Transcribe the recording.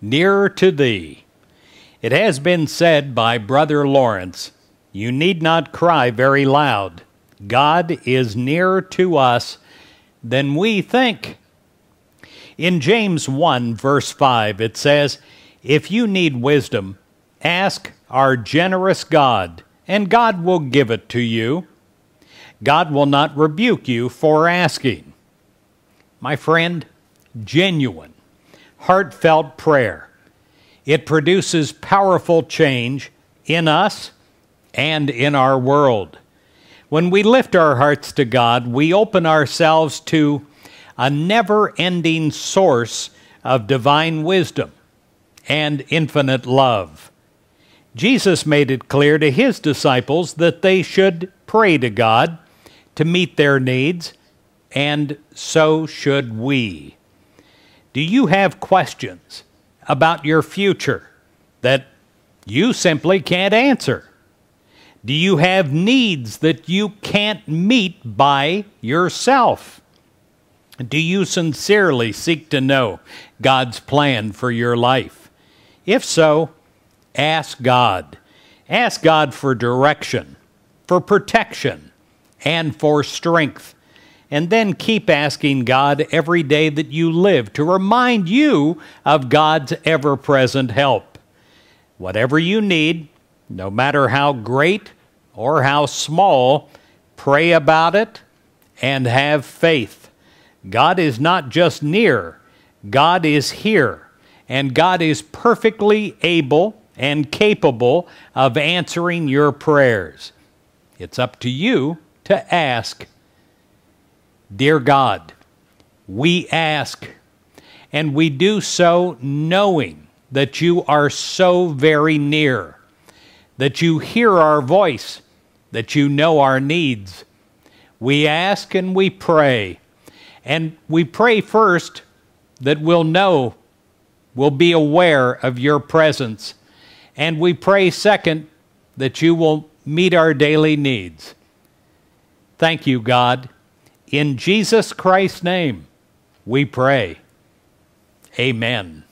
nearer to thee. It has been said by Brother Lawrence you need not cry very loud. God is nearer to us than we think. In James 1, verse 5, it says, If you need wisdom, ask our generous God, and God will give it to you. God will not rebuke you for asking. My friend, genuine heartfelt prayer. It produces powerful change in us and in our world. When we lift our hearts to God, we open ourselves to a never ending source of divine wisdom and infinite love. Jesus made it clear to his disciples that they should pray to God to meet their needs, and so should we. Do you have questions about your future that you simply can't answer? Do you have needs that you can't meet by yourself? Do you sincerely seek to know God's plan for your life? If so, ask God. Ask God for direction, for protection, and for strength and then keep asking God every day that you live to remind you of God's ever present help. Whatever you need, no matter how great or how small, pray about it and have faith. God is not just near, God is here, and God is perfectly able and capable of answering your prayers. It's up to you to ask Dear God, we ask, and we do so knowing that you are so very near, that you hear our voice, that you know our needs. We ask and we pray. And we pray first that we'll know, we'll be aware of your presence. And we pray second that you will meet our daily needs. Thank you, God. In Jesus Christ's name, we pray. Amen.